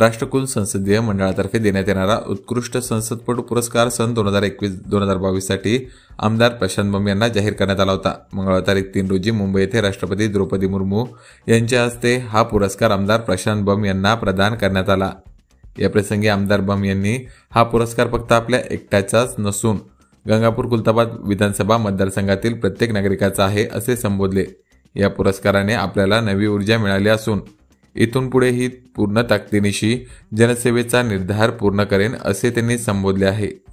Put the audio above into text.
राष्ट्रकुल संसदीय मंडळातर्फे देण्यात येणारा उत्कृष्ट संसदपटू पुरस्कार सन दोन हजार एकवीस दोन हजार बावीससाठी आमदार प्रशांत बम यांना जाहीर करण्यात आला होता मंगळवार तारीख तीन रोजी मुंबई येथे राष्ट्रपती द्रौपदी मुर्मू यांच्या हस्ते हा पुरस्कार आमदार प्रशांत बम यांना प्रदान करण्यात आला या प्रसंगी आमदार बम यांनी हा पुरस्कार फक्त आपल्या एकट्याचाच नसून गंगापूर कुलताबाद विधानसभा मतदारसंघातील प्रत्येक नागरिकाचा आहे असे संबोधले या पुरस्काराने आपल्याला नवी ऊर्जा मिळाली असून इथून पुढे ही पूर्ण ताकदीनिशी जनसेवेचा निर्धार पूर्ण करेन असे त्यांनी संबोधले आहे